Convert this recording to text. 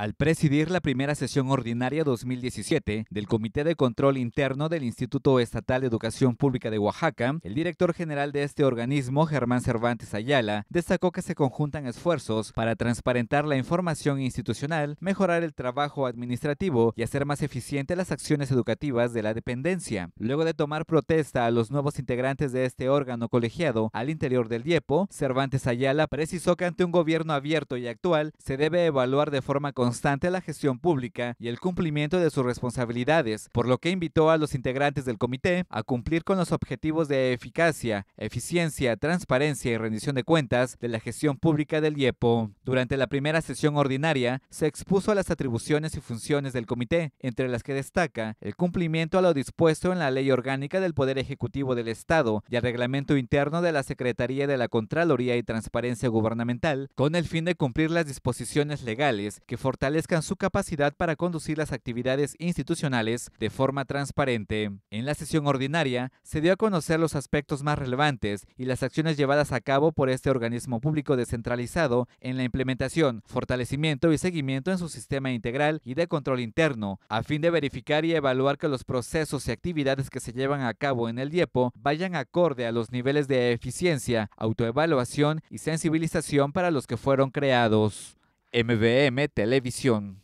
al presidir la primera sesión ordinaria 2017 del Comité de Control Interno del Instituto Estatal de Educación Pública de Oaxaca, el director general de este organismo, Germán Cervantes Ayala, destacó que se conjuntan esfuerzos para transparentar la información institucional, mejorar el trabajo administrativo y hacer más eficientes las acciones educativas de la dependencia. Luego de tomar protesta a los nuevos integrantes de este órgano colegiado al interior del DIEPO, Cervantes Ayala precisó que ante un gobierno abierto y actual se debe evaluar de forma constante constante la gestión pública y el cumplimiento de sus responsabilidades, por lo que invitó a los integrantes del comité a cumplir con los objetivos de eficacia, eficiencia, transparencia y rendición de cuentas de la gestión pública del IEPO. Durante la primera sesión ordinaria, se expuso a las atribuciones y funciones del comité, entre las que destaca el cumplimiento a lo dispuesto en la Ley Orgánica del Poder Ejecutivo del Estado y el Reglamento Interno de la Secretaría de la Contraloría y Transparencia Gubernamental, con el fin de cumplir las disposiciones legales que fortalezcan su capacidad para conducir las actividades institucionales de forma transparente. En la sesión ordinaria se dio a conocer los aspectos más relevantes y las acciones llevadas a cabo por este organismo público descentralizado en la implementación, fortalecimiento y seguimiento en su sistema integral y de control interno, a fin de verificar y evaluar que los procesos y actividades que se llevan a cabo en el DIEPO vayan acorde a los niveles de eficiencia, autoevaluación y sensibilización para los que fueron creados. MVM Televisión.